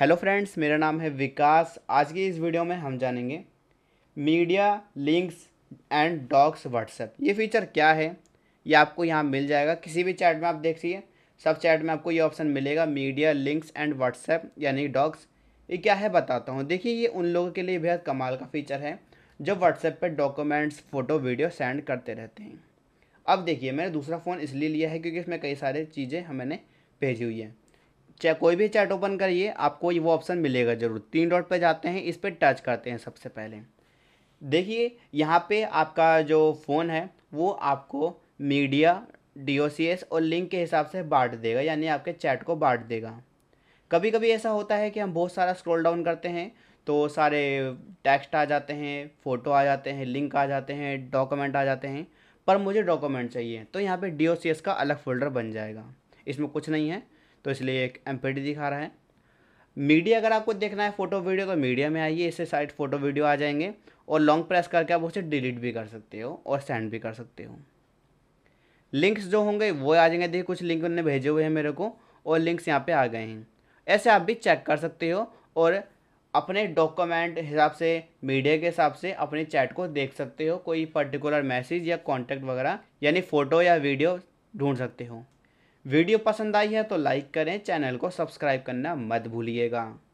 hello friends मेरा नाम है विकास आज की इस वीडियो में हम जानेंगे media links and docs WhatsApp ये फीचर क्या है ये आपको यहाँ मिल जाएगा किसी भी चैट में आप देख सीए सब चैट में आपको ये ऑप्शन मिलेगा मीडिया लिंक्स एंड व्हाट्सएप यानी डॉक्स ये क्या है बताता हूँ देखिए ये उन लोगों के लिए बेहद कमाल का फीचर है जो व्हाट्सएप पर डॉक्यूमेंट्स फ़ोटो वीडियो सेंड करते रहते हैं अब देखिए मैंने दूसरा फ़ोन इसलिए लिया है क्योंकि इसमें कई सारे चीज़ें हमें भेजी हुई हैं चाहे कोई भी चैट ओपन करिए आपको वो ऑप्शन मिलेगा ज़रूर तीन डॉट पे जाते हैं इस पर टच करते हैं सबसे पहले देखिए यहाँ पे आपका जो फ़ोन है वो आपको मीडिया डी और लिंक के हिसाब से बांट देगा यानी आपके चैट को बांट देगा कभी कभी ऐसा होता है कि हम बहुत सारा स्क्रॉल डाउन करते हैं तो सारे टेक्स्ट आ जाते हैं फ़ोटो आ जाते हैं लिंक आ जाते हैं डॉक्यूमेंट आ जाते हैं पर मुझे डॉक्यूमेंट चाहिए तो यहाँ पे डी का अलग फ़ोल्डर बन जाएगा इसमें कुछ नहीं है तो इसलिए एक एम दिखा रहा है मीडिया अगर आपको देखना है फोटो वीडियो तो मीडिया में आइए इससे साइड फोटो वीडियो आ जाएंगे और लॉन्ग प्रेस करके आप उसे डिलीट भी कर सकते हो और सेंड भी कर सकते हो लिंक्स जो होंगे वो आ जाएंगे देखिए कुछ लिंक उन्होंने भेजे हुए हैं मेरे को और लिंक्स यहाँ पे आ गए हैं ऐसे आप भी चेक कर सकते हो और अपने डॉक्यूमेंट हिसाब से मीडिया के हिसाब से अपने चैट को देख सकते हो कोई पर्टिकुलर मैसेज या कॉन्टैक्ट वगैरह यानी फ़ोटो या वीडियो ढूंढ सकते हो वीडियो पसंद आई है तो लाइक करें चैनल को सब्सक्राइब करना मत भूलिएगा